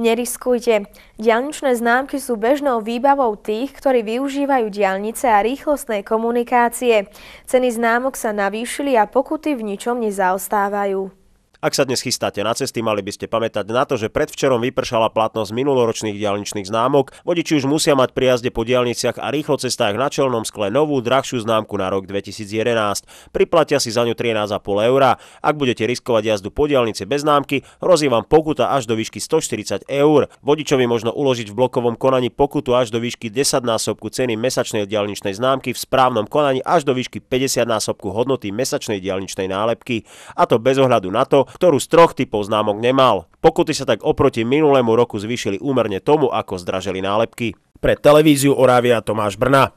Neriskujte. Dialničné známky sú bežnou výbavou tých, ktorí využívajú diálnice a rýchlostné komunikácie. Ceny známok sa navýšili a pokuty v ničom nezaostávajú. Ak sa dnes chystáte na cesty, mali by ste pamätať na to, že predvčerom vypršala platnosť minuloročných diaľničných známok. Vodiči už musia mať pri jazde po diaľniciach a rýchlo cestách na čelnom skle novú, drahšiu známku na rok 2011. Priplatia si za ňu 13,5 eur. Ak budete riskovať jazdu po diaľnici bez známky, hrozí vám pokuta až do výšky 140 eur. Vodičovi možno uložiť v blokovom konaní pokutu až do výšky 10 násobku ceny mesačnej diaľničnej známky v správnom konaní až do výšky 50 násobku hodnoty mesačnej diaľničnej nálepky. A to bez ohľadu na to, ktorú z troch typov známok nemal. Pokuty sa tak oproti minulému roku zvýšili úmerne tomu, ako zdraželi nálepky. Pre televíziu orávia Tomáš Brna.